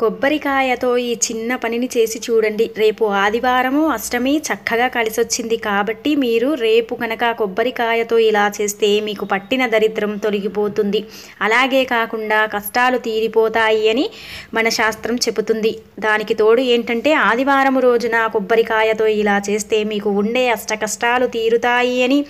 కొబ్బరికాయతో ఈ చిన్న పనిని చేసి చూడండి రేపు ఆదివారము అష్టమి చక్కగా కలిసొచ్చింది కాబట్టి మీరు రేపు కనుక కొబ్బరికాయతో ఇలా చేస్తే మీకు పట్టిన దరిద్రం తొలగిపోతుంది అలాగే కాకుండా కష్టాలు తీరిపోతాయి అని మన శాస్త్రం చెబుతుంది దానికి తోడు ఏంటంటే ఆదివారం రోజున కొబ్బరికాయతో ఇలా చేస్తే మీకు ఉండే అష్ట కష్టాలు తీరుతాయి అని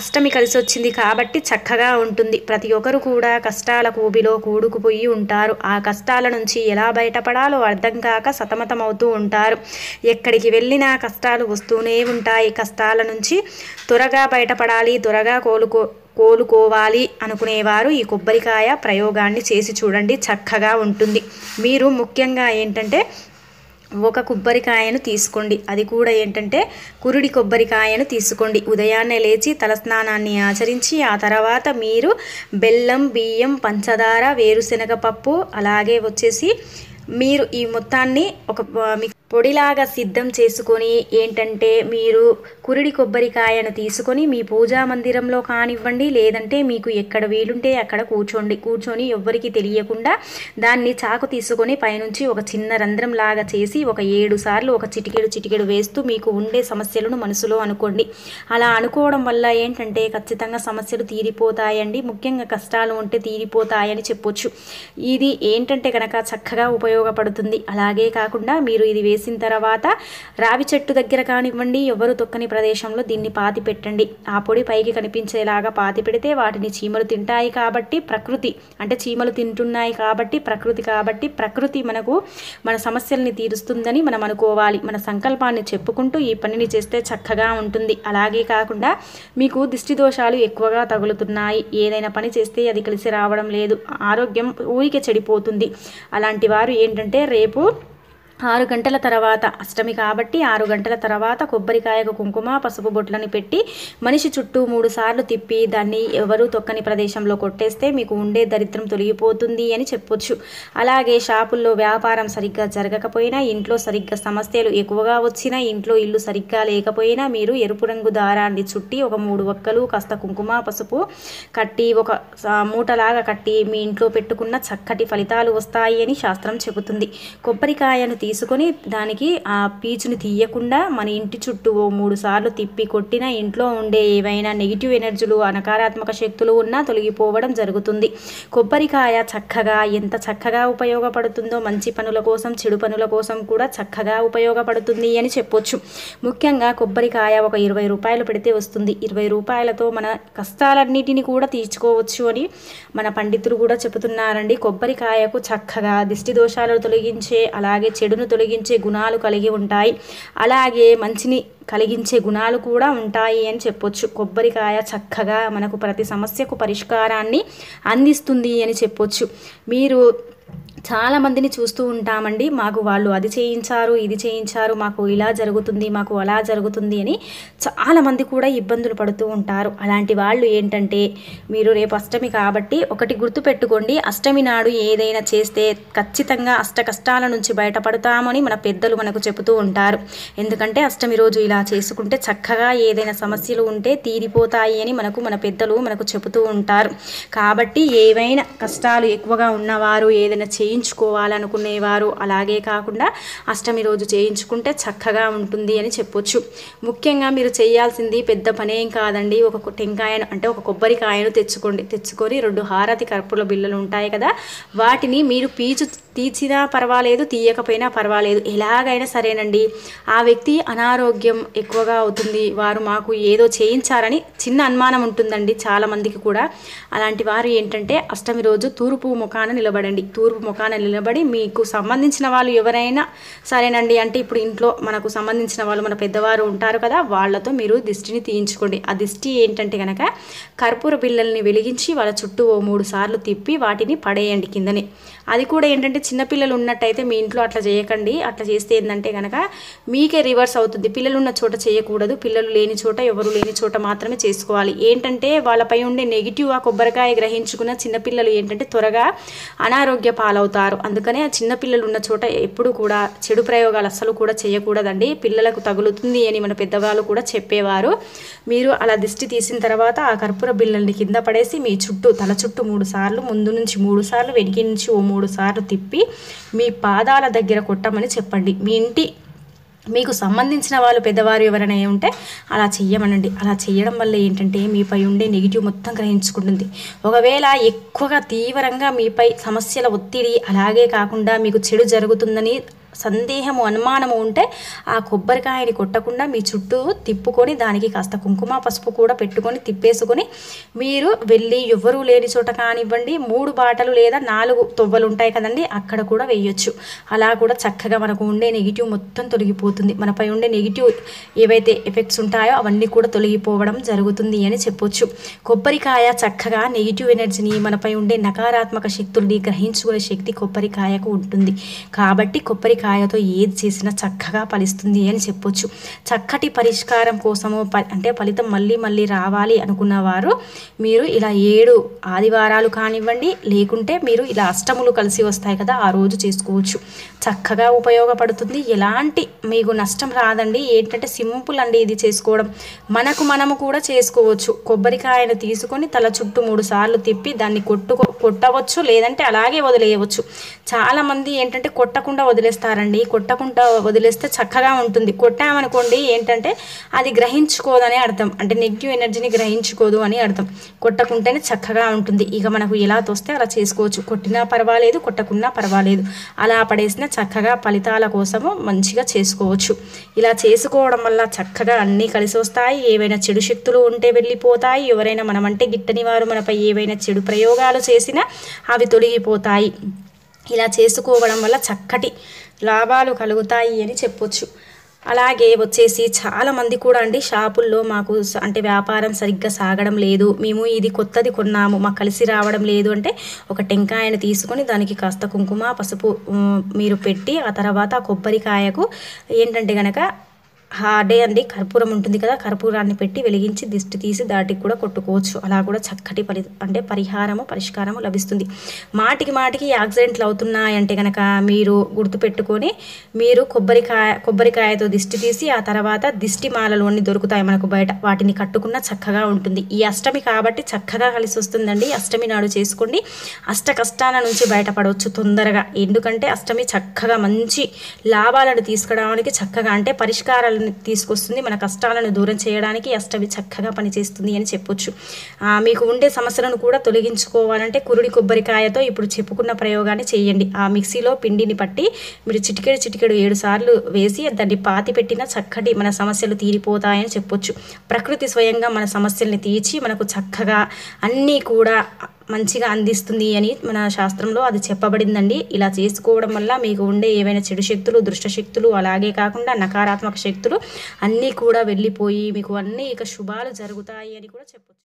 అష్టమి కలిసొచ్చింది కాబట్టి చక్కగా ఉంటుంది ప్రతి ఒక్కరు కూడా కష్టాల కూబిలో కూడుకుపోయి ఉంటారు ఆ కష్టాల నుంచి ఎలా బయటపడాలో అర్థం కాక సతమతమవుతూ ఉంటారు ఎక్కడికి వెళ్ళినా కష్టాలు వస్తూనే ఉంటాయి కష్టాల నుంచి త్వరగా బయటపడాలి త్వరగా కోలుకో కోలుకోవాలి అనుకునేవారు ఈ కొబ్బరికాయ ప్రయోగాన్ని చేసి చూడండి చక్కగా ఉంటుంది మీరు ముఖ్యంగా ఏంటంటే ఒక కొబ్బరికాయను తీసుకోండి అది కూడా ఏంటంటే కురుడి కొబ్బరికాయను తీసుకోండి ఉదయాన్నే లేచి తలస్నానాన్ని ఆచరించి ఆ తర్వాత మీరు బెల్లం బియ్యం పంచదార వేరుశనగ పప్పు అలాగే వచ్చేసి మీరు ఈ మొత్తాన్ని ఒక మీకు పొడిలాగా సిద్ధం చేసుకొని ఏంటంటే మీరు కురిడి కొబ్బరికాయను తీసుకొని మీ పూజా మందిరంలో కానివ్వండి లేదంటే మీకు ఎక్కడ వీలుంటే అక్కడ కూర్చోండి కూర్చొని ఎవ్వరికి తెలియకుండా దాన్ని చాకు తీసుకొని పైనుంచి ఒక చిన్న రంధ్రం లాగా చేసి ఒక ఏడు సార్లు ఒక చిటికెడు చిటికెడు వేస్తూ మీకు ఉండే సమస్యలను మనసులో అనుకోండి అలా అనుకోవడం వల్ల ఏంటంటే ఖచ్చితంగా సమస్యలు తీరిపోతాయండి ముఖ్యంగా కష్టాలు ఉంటే తీరిపోతాయని చెప్పొచ్చు ఇది ఏంటంటే కనుక చక్కగా ఉపయోగపడుతుంది అలాగే కాకుండా మీరు ఇది వేసి వేసిన తర్వాత రావి చెట్టు దగ్గర కానివ్వండి ఎవరు తొక్కని ప్రదేశంలో దీన్ని పాతి పెట్టండి ఆ పొడి పైకి కనిపించేలాగా పాతి పెడితే వాటిని చీమలు తింటాయి కాబట్టి ప్రకృతి అంటే చీమలు తింటున్నాయి కాబట్టి ప్రకృతి కాబట్టి ప్రకృతి మనకు మన సమస్యల్ని తీరుస్తుందని మనం అనుకోవాలి మన సంకల్పాన్ని చెప్పుకుంటూ ఈ పనిని చేస్తే చక్కగా ఉంటుంది అలాగే కాకుండా మీకు దిష్టి దోషాలు ఎక్కువగా తగులుతున్నాయి ఏదైనా పని చేస్తే అది కలిసి రావడం లేదు ఆరోగ్యం ఊరికే చెడిపోతుంది అలాంటి వారు ఏంటంటే రేపు ఆరు గంటల తర్వాత అష్టమి కాబట్టి ఆరు గంటల తర్వాత కొబ్బరికాయకు కుంకుమ పసుపు బొట్లను పెట్టి మనిషి చుట్టూ మూడు సార్లు తిప్పి దాన్ని ఎవరూ తొక్కని ప్రదేశంలో కొట్టేస్తే మీకు ఉండే దరిద్రం తొలగిపోతుంది అని చెప్పొచ్చు అలాగే షాపుల్లో వ్యాపారం సరిగ్గా జరగకపోయినా ఇంట్లో సరిగ్గా సమస్యలు ఎక్కువగా వచ్చినా ఇంట్లో ఇల్లు సరిగ్గా లేకపోయినా మీరు ఎరుపు రంగు దారాన్ని చుట్టి ఒక మూడు ఒక్కలు కాస్త కుంకుమ పసుపు కట్టి ఒక మూటలాగా కట్టి మీ ఇంట్లో పెట్టుకున్న చక్కటి ఫలితాలు వస్తాయి అని శాస్త్రం చెబుతుంది కొబ్బరికాయను తీసి తీసుకొని దానికి ఆ పీచుని తీయకుండా మన ఇంటి చుట్టూ ఓ మూడు సార్లు తిప్పి కొట్టినా ఇంట్లో ఉండే ఏవైనా నెగిటివ్ ఎనర్జీలు అనకారాత్మక శక్తులు ఉన్నా తొలగిపోవడం జరుగుతుంది కొబ్బరికాయ చక్కగా ఎంత చక్కగా ఉపయోగపడుతుందో మంచి పనుల కోసం చెడు పనుల కోసం కూడా చక్కగా ఉపయోగపడుతుంది అని చెప్పొచ్చు ముఖ్యంగా కొబ్బరికాయ ఒక ఇరవై రూపాయలు పెడితే వస్తుంది ఇరవై రూపాయలతో మన కష్టాలన్నిటిని కూడా తీర్చుకోవచ్చు అని మన పండితులు కూడా చెబుతున్నారండి కొబ్బరికాయకు చక్కగా దిష్టి దోషాలు తొలగించే అలాగే చెడు చెడును తొలగించే గుణాలు కలిగి ఉంటాయి అలాగే మంచిని కలిగించే గుణాలు కూడా ఉంటాయి అని చెప్పొచ్చు కొబ్బరికాయ చక్కగా మనకు ప్రతి సమస్యకు పరిష్కారాన్ని అందిస్తుంది అని చెప్పొచ్చు మీరు చాలామందిని చూస్తూ ఉంటామండి మాకు వాళ్ళు అది చేయించారు ఇది చేయించారు మాకు ఇలా జరుగుతుంది మాకు అలా జరుగుతుంది అని చాలామంది కూడా ఇబ్బందులు పడుతూ ఉంటారు అలాంటి వాళ్ళు ఏంటంటే మీరు రేపు అష్టమి కాబట్టి ఒకటి గుర్తుపెట్టుకోండి అష్టమి నాడు ఏదైనా చేస్తే ఖచ్చితంగా అష్ట కష్టాల నుంచి బయటపడతామని మన పెద్దలు మనకు చెబుతూ ఉంటారు ఎందుకంటే అష్టమి రోజు ఇలా చేసుకుంటే చక్కగా ఏదైనా సమస్యలు ఉంటే తీరిపోతాయి అని మనకు మన పెద్దలు మనకు చెబుతూ ఉంటారు కాబట్టి ఏవైనా కష్టాలు ఎక్కువగా ఉన్నవారు ఏదైనా ఏదైనా చేయించుకోవాలనుకునేవారు అలాగే కాకుండా అష్టమి రోజు చేయించుకుంటే చక్కగా ఉంటుంది అని చెప్పొచ్చు ముఖ్యంగా మీరు చేయాల్సింది పెద్ద పనేం కాదండి ఒక టెంకాయను అంటే ఒక కొబ్బరికాయను తెచ్చుకోండి తెచ్చుకొని రెండు హారతి కర్పూర బిళ్ళలు ఉంటాయి కదా వాటిని మీరు పీచు తీర్చినా పర్వాలేదు తీయకపోయినా పర్వాలేదు ఎలాగైనా సరేనండి ఆ వ్యక్తి అనారోగ్యం ఎక్కువగా అవుతుంది వారు మాకు ఏదో చేయించారని చిన్న అనుమానం ఉంటుందండి చాలామందికి కూడా అలాంటి వారు ఏంటంటే అష్టమి రోజు తూర్పు ముఖాన నిలబడండి తూర్పు ముఖాన నిలబడి మీకు సంబంధించిన వాళ్ళు ఎవరైనా సరేనండి అంటే ఇప్పుడు ఇంట్లో మనకు సంబంధించిన వాళ్ళు మన పెద్దవారు ఉంటారు కదా వాళ్ళతో మీరు దిష్టిని తీయించుకోండి ఆ దిష్టి ఏంటంటే కనుక కర్పూర పిల్లల్ని వెలిగించి వాళ్ళ చుట్టూ ఓ మూడు సార్లు తిప్పి వాటిని పడేయండి కిందని అది కూడా ఏంటంటే చిన్నపిల్లలు ఉన్నట్టయితే మీ ఇంట్లో అట్లా చేయకండి అట్లా చేస్తే ఏంటంటే కనుక మీకే రివర్స్ అవుతుంది పిల్లలు ఉన్న చోట చేయకూడదు పిల్లలు లేని చోట ఎవరు లేని చోట మాత్రమే చేసుకోవాలి ఏంటంటే వాళ్ళపై ఉండే నెగిటివ్ ఆ కొబ్బరికాయ గ్రహించుకున్న చిన్నపిల్లలు ఏంటంటే త్వరగా అనారోగ్య పాలవుతారు అందుకనే చిన్నపిల్లలు ఉన్న చోట ఎప్పుడు కూడా చెడు ప్రయోగాలు అస్సలు కూడా చేయకూడదండి పిల్లలకు తగులుతుంది అని మన పెద్దవాళ్ళు కూడా చెప్పేవారు మీరు అలా దిష్టి తీసిన తర్వాత ఆ కర్పూర బిల్లల్ని కింద పడేసి మీ చుట్టూ తల చుట్టూ మూడు సార్లు ముందు నుంచి మూడు సార్లు వెనికి నుంచి ఓ మూడు సార్లు తిప్పి చెప్పి మీ పాదాల దగ్గర కొట్టమని చెప్పండి మీ ఇంటి మీకు సంబంధించిన వాళ్ళు పెద్దవారు ఎవరైనా ఉంటే అలా చెయ్యమనండి అలా చేయడం వల్ల ఏంటంటే మీపై ఉండే నెగిటివ్ మొత్తం గ్రహించుకుంటుంది ఒకవేళ ఎక్కువగా తీవ్రంగా మీపై సమస్యల ఒత్తిడి అలాగే కాకుండా మీకు చెడు జరుగుతుందని సందేహము అనుమానము ఉంటే ఆ కొబ్బరికాయని కొట్టకుండా మీ చుట్టూ తిప్పుకొని దానికి కాస్త కుంకుమ పసుపు కూడా పెట్టుకొని తిప్పేసుకొని మీరు వెళ్ళి ఎవరూ లేని చోట కానివ్వండి మూడు బాటలు లేదా నాలుగు తొవ్వలు ఉంటాయి కదండి అక్కడ కూడా వేయొచ్చు అలా కూడా చక్కగా మనకు ఉండే నెగిటివ్ మొత్తం తొలగిపోతుంది మనపై ఉండే నెగిటివ్ ఏవైతే ఎఫెక్ట్స్ ఉంటాయో అవన్నీ కూడా తొలగిపోవడం జరుగుతుంది అని చెప్పొచ్చు కొబ్బరికాయ చక్కగా నెగిటివ్ ఎనర్జీని మనపై ఉండే నకారాత్మక శక్తుల్ని గ్రహించుకునే శక్తి కొబ్బరికాయకు ఉంటుంది కాబట్టి కొబ్బరికాయ కాయతో ఏది చేసినా చక్కగా ఫలిస్తుంది అని చెప్పొచ్చు చక్కటి పరిష్కారం కోసము అంటే ఫలితం మళ్ళీ మళ్ళీ రావాలి అనుకున్నవారు మీరు ఇలా ఏడు ఆదివారాలు కానివ్వండి లేకుంటే మీరు ఇలా అష్టములు కలిసి వస్తాయి కదా ఆ రోజు చేసుకోవచ్చు చక్కగా ఉపయోగపడుతుంది ఎలాంటి మీకు నష్టం రాదండి ఏంటంటే సింపుల్ అండి ఇది చేసుకోవడం మనకు మనము కూడా చేసుకోవచ్చు కొబ్బరికాయను తీసుకొని తల చుట్టూ మూడు సార్లు తిప్పి దాన్ని కొట్టుకో కొట్టవచ్చు లేదంటే అలాగే వదిలేయవచ్చు చాలామంది ఏంటంటే కొట్టకుండా వదిలేస్తారండి కొట్టకుండా వదిలేస్తే చక్కగా ఉంటుంది కొట్టామనుకోండి ఏంటంటే అది గ్రహించుకోదనే అర్థం అంటే నెగిటివ్ ఎనర్జీని గ్రహించుకోదు అని అర్థం కొట్టకుంటేనే చక్కగా ఉంటుంది ఇక మనకు ఎలా తోస్తే అలా చేసుకోవచ్చు కొట్టినా పర్వాలేదు కొట్టకున్నా పర్వాలేదు అలా పడేసినా చక్కగా ఫలితాల కోసము మంచిగా చేసుకోవచ్చు ఇలా చేసుకోవడం వల్ల చక్కగా అన్నీ కలిసి వస్తాయి ఏవైనా చెడు శక్తులు ఉంటే వెళ్ళిపోతాయి ఎవరైనా మనమంటే గిట్టని వారు మనపై ఏవైనా చెడు ప్రయోగాలు చేసి చేసినా అవి తొలగిపోతాయి ఇలా చేసుకోవడం వల్ల చక్కటి లాభాలు కలుగుతాయి అని చెప్పొచ్చు అలాగే వచ్చేసి చాలామంది కూడా అండి షాపుల్లో మాకు అంటే వ్యాపారం సరిగ్గా సాగడం లేదు మేము ఇది కొత్తది కొన్నాము మాకు కలిసి రావడం లేదు అంటే ఒక టెంకాయను తీసుకొని దానికి కాస్త కుంకుమ పసుపు మీరు పెట్టి ఆ తర్వాత కొబ్బరికాయకు ఏంటంటే కనుక హార్డే అండి కర్పూరం ఉంటుంది కదా కర్పూరాన్ని పెట్టి వెలిగించి దిష్టి తీసి దాటికి కూడా కొట్టుకోవచ్చు అలా కూడా చక్కటి పరి అంటే పరిహారము పరిష్కారము లభిస్తుంది మాటికి మాటికి యాక్సిడెంట్లు అవుతున్నాయంటే కనుక మీరు గుర్తుపెట్టుకొని మీరు కొబ్బరికాయ కొబ్బరికాయతో దిష్టి తీసి ఆ తర్వాత దిష్టి మాలలు అన్ని దొరుకుతాయి మనకు బయట వాటిని కట్టుకున్న చక్కగా ఉంటుంది ఈ అష్టమి కాబట్టి చక్కగా కలిసి వస్తుందండి అష్టమి నాడు చేసుకోండి అష్ట కష్టాల నుంచి బయటపడవచ్చు తొందరగా ఎందుకంటే అష్టమి చక్కగా మంచి లాభాలను తీసుకురావడానికి చక్కగా అంటే పరిష్కారాలను ఆనందాన్ని తీసుకొస్తుంది మన కష్టాలను దూరం చేయడానికి అష్టవి చక్కగా పనిచేస్తుంది అని చెప్పొచ్చు మీకు ఉండే సమస్యలను కూడా తొలగించుకోవాలంటే కురుడి కొబ్బరికాయతో ఇప్పుడు చెప్పుకున్న ప్రయోగాన్ని చేయండి ఆ మిక్సీలో పిండిని పట్టి మీరు చిటికెడు చిటికెడు ఏడు సార్లు వేసి దాన్ని పాతి పెట్టినా చక్కటి మన సమస్యలు తీరిపోతాయని చెప్పొచ్చు ప్రకృతి స్వయంగా మన సమస్యల్ని తీర్చి మనకు చక్కగా అన్నీ కూడా మంచిగా అందిస్తుంది అని మన శాస్త్రంలో అది చెప్పబడిందండి ఇలా చేసుకోవడం వల్ల మీకు ఉండే ఏవైనా చెడు శక్తులు దృష్ట శక్తులు అలాగే కాకుండా నకారాత్మక శక్తులు అన్నీ కూడా వెళ్ళిపోయి మీకు అన్నీ ఇక శుభాలు జరుగుతాయి అని కూడా చెప్పచ్చు